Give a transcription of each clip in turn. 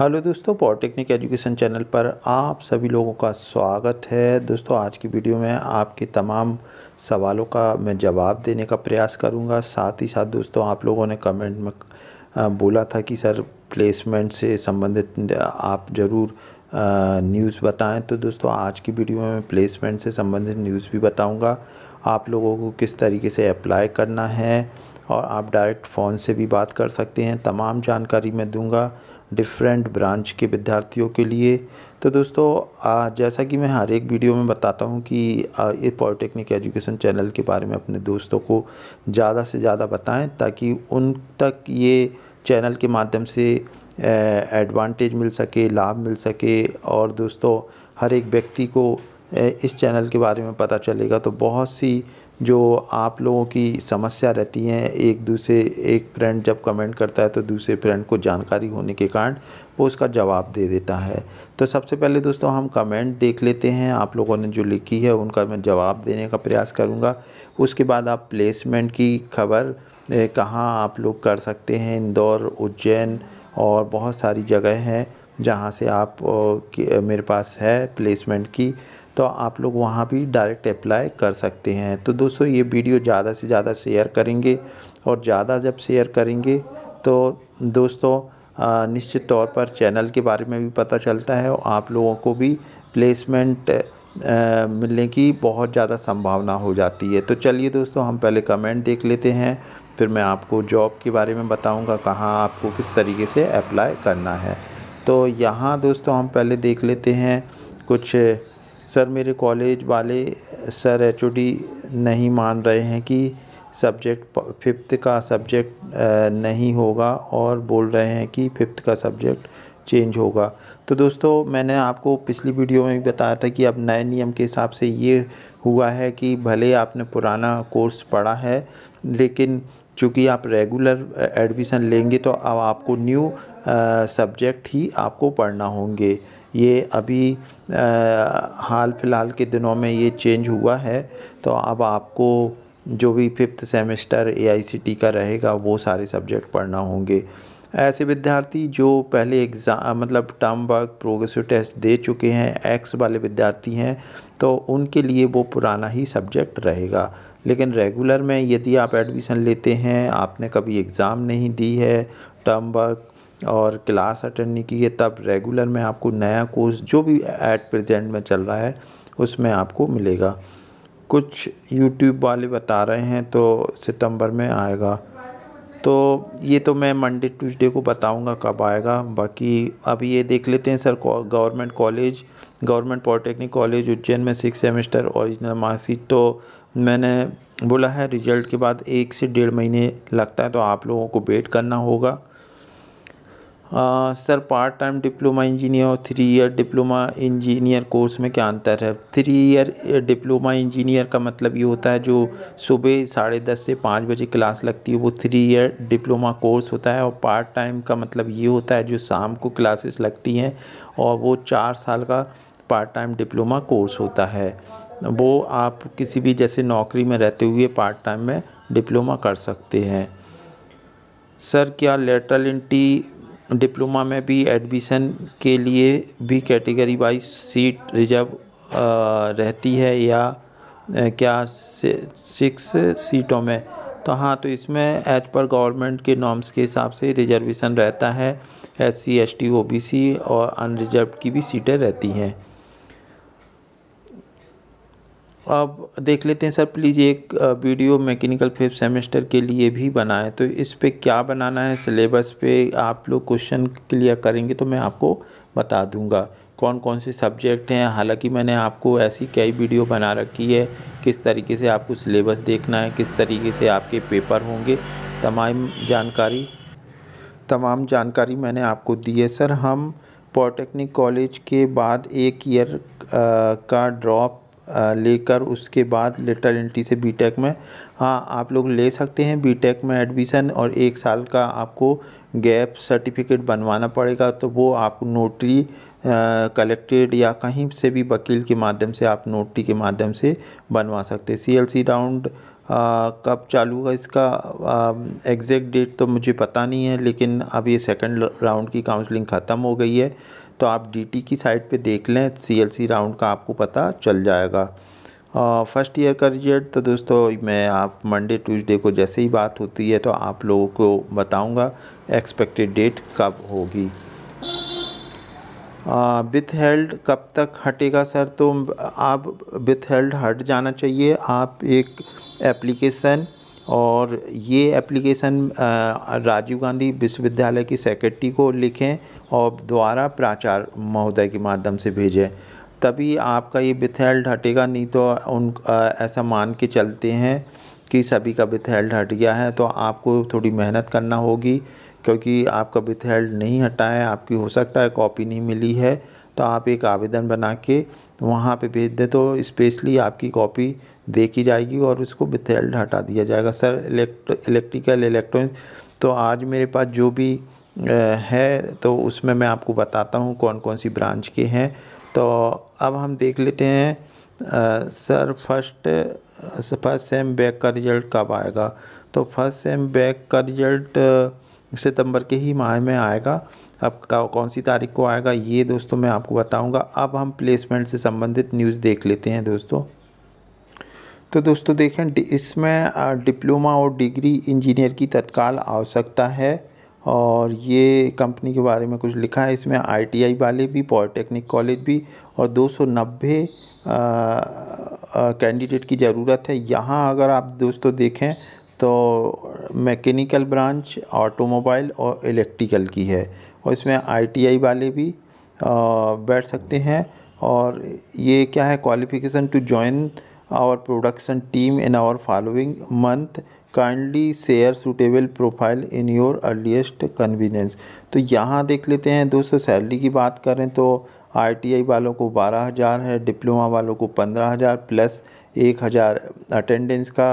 hello दोस्तों polytechnic education channel पर आप सभी लोगों का स्वागत है दोस्तों आज की वीडियो में आपके तमाम सवालों का मैं जवाब देने का प्रयास करूंगा साथ ही साथ दोस्तों आप लोगों ने कमेंट में बोला था कि सर प्लेसमेंट से संबंधित आप ज़रूर न्यूज़ बताएं तो दोस्तों आज की वीडियो में मैं प्लेसमेंट से संबंधित न्यूज़ भी बताऊँगा आप लोगों को किस तरीके से अप्लाई करना है और आप डायरेक्ट फ़ोन से भी बात कर सकते हैं तमाम जानकारी मैं दूँगा डिफरेंट ब्रांच के विद्यार्थियों के लिए तो दोस्तों जैसा कि मैं हर एक वीडियो में बताता हूँ कि ये पॉलिटेक्निक एजुकेशन चैनल के बारे में अपने दोस्तों को ज़्यादा से ज़्यादा बताएं ताकि उन तक ये चैनल के माध्यम से एडवांटेज मिल सके लाभ मिल सके और दोस्तों हर एक व्यक्ति को इस चैनल के बारे में पता चलेगा तो बहुत सी जो आप लोगों की समस्या रहती है एक दूसरे एक फ्रेंड जब कमेंट करता है तो दूसरे फ्रेंड को जानकारी होने के कारण वो उसका जवाब दे देता है तो सबसे पहले दोस्तों हम कमेंट देख लेते हैं आप लोगों ने जो लिखी है उनका मैं जवाब देने का प्रयास करूँगा उसके बाद आप प्लेसमेंट की खबर कहाँ आप लोग कर सकते हैं इंदौर उज्जैन और बहुत सारी जगह हैं जहाँ से आप मेरे पास है प्लेसमेंट की तो आप लोग वहाँ भी डायरेक्ट अप्लाई कर सकते हैं तो दोस्तों ये वीडियो ज़्यादा से ज़्यादा शेयर करेंगे और ज़्यादा जब शेयर करेंगे तो दोस्तों निश्चित तौर पर चैनल के बारे में भी पता चलता है और आप लोगों को भी प्लेसमेंट मिलने की बहुत ज़्यादा संभावना हो जाती है तो चलिए दोस्तों हम पहले कमेंट देख लेते हैं फिर मैं आपको जॉब के बारे में बताऊंगा कहाँ आपको किस तरीके से अप्लाई करना है तो यहाँ दोस्तों हम पहले देख लेते हैं कुछ सर मेरे कॉलेज वाले सर एच नहीं मान रहे हैं कि सब्जेक्ट फिफ्थ का सब्जेक्ट नहीं होगा और बोल रहे हैं कि फिफ्थ का सब्जेक्ट चेंज होगा तो दोस्तों मैंने आपको पिछली वीडियो में भी बताया था कि अब नए नियम के हिसाब से ये हुआ है कि भले आपने पुराना कोर्स पढ़ा है लेकिन चूँकि आप रेगुलर एडमिशन लेंगे तो अब आपको न्यू सब्जेक्ट ही आपको पढ़ना होंगे ये अभी हाल फ़िलहाल के दिनों में ये चेंज हुआ है तो अब आपको जो भी फिफ्थ सेमेस्टर ए का रहेगा वो सारे सब्जेक्ट पढ़ना होंगे ऐसे विद्यार्थी जो पहले एग्ज़ाम मतलब टर्म वर्क प्रोग्रेसिव टेस्ट दे चुके हैं एक्स वाले विद्यार्थी हैं तो उनके लिए वो पुराना ही सब्जेक्ट रहेगा लेकिन रेगुलर में यदि आप एडमिशन लेते हैं आपने कभी एग्ज़ाम नहीं दी है टर्म वर्क और क्लास अटेंड नहीं की है तब रेगुलर में आपको नया कोर्स जो भी एट प्रेजेंट में चल रहा है उसमें आपको मिलेगा कुछ यूट्यूब वाले बता रहे हैं तो सितंबर में आएगा तो ये तो मैं मंडे ट्यूसडे को बताऊंगा कब आएगा बाकी अब ये देख लेते हैं sir government college government polytechnic college Ujjain में सिक्स सेमेस्टर ओरिजिनल मार्कशीट तो मैंने बोला है रिजल्ट के बाद एक से डेढ़ महीने लगता है तो आप लोगों को वेट करना होगा sir part time diploma engineer और three year diploma engineer course में क्या अंतर है थ्री ईयर डिप्लोमा इंजीनियर का मतलब ये होता है जो सुबह साढ़े दस से पाँच बजे क्लास लगती है वो थ्री ईयर डिप्लोमा कोर्स होता है और पार्ट टाइम का मतलब ये होता है जो शाम को क्लासेस लगती हैं और वो चार साल का पार्ट टाइम डिप्लोमा कोर्स होता है वो आप किसी भी जैसे नौकरी में रहते हुए पार्ट टाइम में डिप्लोमा कर सकते हैं सर क्या लेटरल इंटी डिप्लोमा में भी एडमिशन के लिए भी कैटेगरी वाइज सीट रिजर्व रहती है या क्या सिक्स सीटों में तो हाँ तो इसमें एज पर गवर्नमेंट के नॉर्म्स के हिसाब से रिजर्वेशन रहता है S C S T O B C और अनरिजर्व की भी सीटें रहती हैं अब देख लेते हैं सर प्लीज़ एक वीडियो मैकेनिकल फिफ्थ सेमेस्टर के लिए भी बनाएं तो इस पर क्या बनाना है सिलेबस पे आप लोग क्वेश्चन क्लियर करेंगे तो मैं आपको बता दूंगा कौन कौन से सब्जेक्ट हैं हालांकि मैंने आपको ऐसी कई वीडियो बना रखी है किस तरीके से आपको सिलेबस देखना है किस तरीके से आपके पेपर होंगे तमाम जानकारी तमाम जानकारी मैंने आपको दी है सर हम पॉलिटेक्निक कॉलेज के बाद एक ईयर का ड्रॉप लेकर उसके बाद लेटर एंट्री से बीटेक में हाँ आप लोग ले सकते हैं बीटेक में एडमिशन और एक साल का आपको गैप सर्टिफिकेट बनवाना पड़ेगा तो वो आप नोटरी कलेक्टेड या कहीं से भी वकील के माध्यम से आप नोटरी के माध्यम से बनवा सकते हैं सीएलसी राउंड कब चालू होगा इसका एग्जैक्ट डेट तो मुझे पता नहीं है लेकिन अब ये सेकंड राउंड की काउंसलिंग ख़त्म हो गई है तो आप डीटी की साइड पे देख लें सीएलसी राउंड का आपको पता चल जाएगा फर्स्ट ईयर का रिजल्ट तो दोस्तों मैं आप मंडे ट्यूसडे को जैसे ही बात होती है तो आप लोगों को बताऊंगा एक्सपेक्टेड डेट कब होगी विथ हेल्ड कब तक हटेगा सर तो आप विथ हेल्ड हट जाना चाहिए आप एक एप्लीकेशन और ये एप्लीकेशन राजीव गांधी विश्वविद्यालय की सेक्रेटरी को लिखें और द्वारा प्राचार्य महोदय के माध्यम से भेजें तभी आपका ये विथहेल्ड हटेगा नहीं तो उन ऐसा मान के चलते हैं कि सभी का विथहेल्ड हट गया है तो आपको थोड़ी मेहनत करना होगी क्योंकि आपका विथहेल्ड नहीं हटा है आपकी हो सकता है कॉपी नहीं मिली है तो आप एक आवेदन बना के तो वहाँ पे भेज दें तो स्पेशली आपकी कॉपी देखी जाएगी और उसको बिथेल्ड हटा दिया जाएगा सर इलेक्ट इलेक्ट्रिकल इलेक्ट्रॉनिक तो आज मेरे पास जो भी है तो उसमें मैं आपको बताता हूँ कौन कौन सी ब्रांच के हैं तो अब हम देख लेते हैं आ, sir first first sem back का रिजल्ट कब आएगा तो फर्स्ट सेम बैक का रिजल्ट सितंबर के ही माह में आएगा अब कौन सी तारीख को आएगा ये दोस्तों मैं आपको बताऊंगा अब हम प्लेसमेंट से संबंधित न्यूज़ देख लेते हैं दोस्तों तो दोस्तों देखें इसमें डिप्लोमा और डिग्री इंजीनियर की तत्काल आवश्यकता है और ये कंपनी के बारे में कुछ लिखा है इसमें आईटीआई वाले भी पॉलिटेक्निक कॉलेज भी और 290 कैंडिडेट की ज़रूरत है यहाँ अगर आप दोस्तों देखें तो मैकेनिकल ब्रांच ऑटोमोबाइल और इलेक्ट्रिकल की है और इसमें आईटीआई वाले भी बैठ सकते हैं और ये क्या है qualification to join our production team in our following month kindly share suitable profile in your earliest convenience तो यहाँ देख लेते हैं दोस्तों सैलरी की बात करें तो आईटीआई वालों को बारह हज़ार है डिप्लोमा वालों को पंद्रह हज़ार प्लस एक हज़ार अटेंडेंस का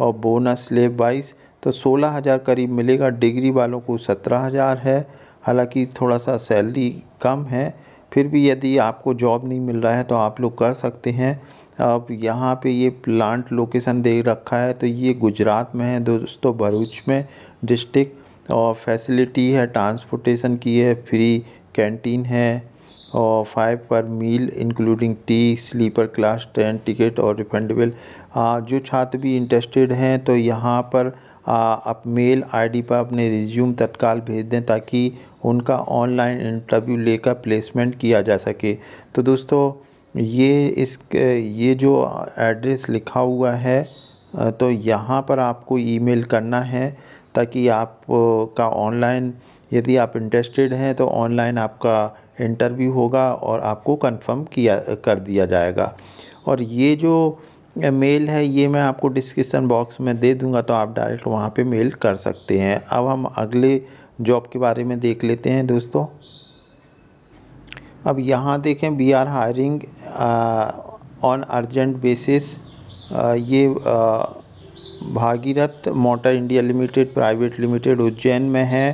और बोनस स्लेब वाइज तो सोलह हज़ार करीब मिलेगा डिग्री वालों को सत्रह हज़ार है हालांकि थोड़ा सा सैलरी कम है फिर भी यदि आपको जॉब नहीं मिल रहा है तो आप लोग कर सकते हैं अब यहाँ पे ये प्लांट लोकेशन दे रखा है तो ये गुजरात में है दोस्तों भरूच में डिस्ट्रिक्ट और फैसिलिटी है ट्रांसपोर्टेशन की है फ्री कैंटीन है और फाइव पर meal including tea sleeper class train ticket और रिफंडेबल जो छात्र भी इंटरेस्टेड हैं तो यहाँ पर आप मेल आईडी पर अपने रिज्यूम तत्काल भेज दें ताकि उनका ऑनलाइन इंटरव्यू लेकर प्लेसमेंट किया जा सके तो दोस्तों ये इस ये जो एड्रेस लिखा हुआ है तो यहाँ पर आपको ईमेल करना है ताकि आप का ऑनलाइन यदि आप इंटरेस्टेड हैं तो ऑनलाइन आपका इंटरव्यू होगा और आपको कंफर्म किया कर दिया जाएगा और ये जो मेल है ये मैं आपको डिस्क्रिप्सन बॉक्स में दे दूंगा तो आप डायरेक्ट वहाँ पे मेल कर सकते हैं अब हम अगले जॉब के बारे में देख लेते हैं दोस्तों अब यहाँ देखें we are hiring on urgent basis ये आ, Bhagirath motor India limited private limited Ujjain में है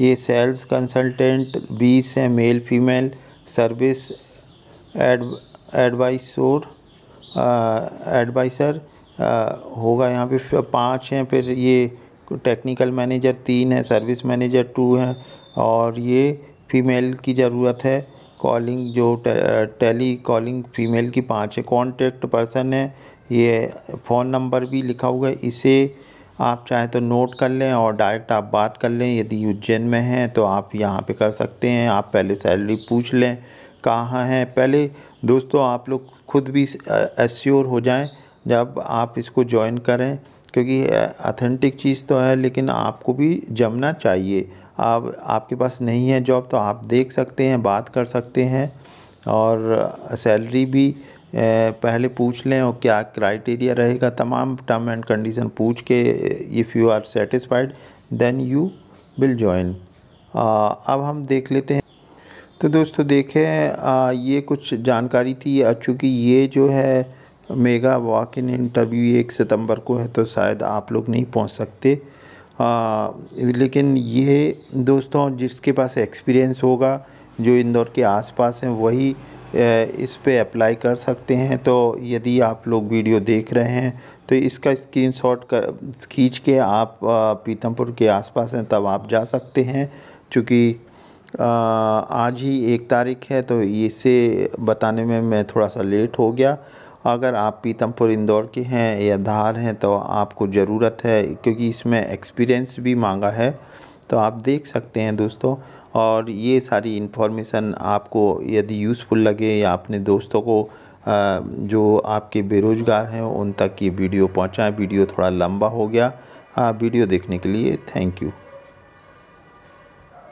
ये सेल्स कंसल्टेंट बीस हैं male female service ad advisor advisor होगा यहाँ पे पाँच हैं फिर ये टेक्निकल मैनेजर तीन है सर्विस मैनेजर टू हैं और ये फ़ीमेल की ज़रूरत है कॉलिंग जो टेली कॉलिंग फ़ीमेल की पाँच है कॉन्टेक्ट पर्सन है ये फ़ोन नंबर भी लिखा हुआ है इसे आप चाहें तो नोट कर लें और डायरेक्ट आप बात कर लें यदि उज्जैन में हैं तो आप यहाँ पे कर सकते हैं आप पहले सैलरी पूछ लें कहाँ हैं पहले दोस्तों आप लोग खुद भी एश्योर हो जाएं जब आप इसको ज्वाइन करें क्योंकि अथेंटिक चीज़ तो है लेकिन आपको भी जमना चाहिए आप आपके पास नहीं है जॉब तो आप देख सकते हैं बात कर सकते हैं और सैलरी भी पहले पूछ लें और क्या क्राइटेरिया रहेगा तमाम टर्म एंड कंडीशन पूछ के if you are satisfied then you will join अब हम देख लेते हैं तो दोस्तों देखें ये कुछ जानकारी थी चूँकि ये जो है मेगा वॉक इन इंटरव्यू एक सितंबर को है तो शायद आप लोग नहीं पहुंच सकते आ, लेकिन ये दोस्तों जिसके पास एक्सपीरियंस होगा जो इंदौर के आसपास हैं वही इस पर अप्लाई कर सकते हैं तो यदि आप लोग वीडियो देख रहे हैं तो इसका स्क्रीनशॉट कर खींच के आप पीतमपुर के आसपास हैं तब आप जा सकते हैं चूँकि आज ही एक तारीख है तो इसे बताने में मैं थोड़ा सा लेट हो गया अगर आप पीतमपुर इंदौर के हैं या धार हैं तो आपको ज़रूरत है क्योंकि इसमें एक्सपीरियंस भी मांगा है तो आप देख सकते हैं दोस्तों और ये सारी इन्फॉर्मेशन आपको यदि यूज़फुल लगे या अपने दोस्तों को जो आपके बेरोज़गार हैं उन तक ये वीडियो पहुँचाएँ वीडियो थोड़ा लंबा हो गया वीडियो हाँ, देखने के लिए थैंक यू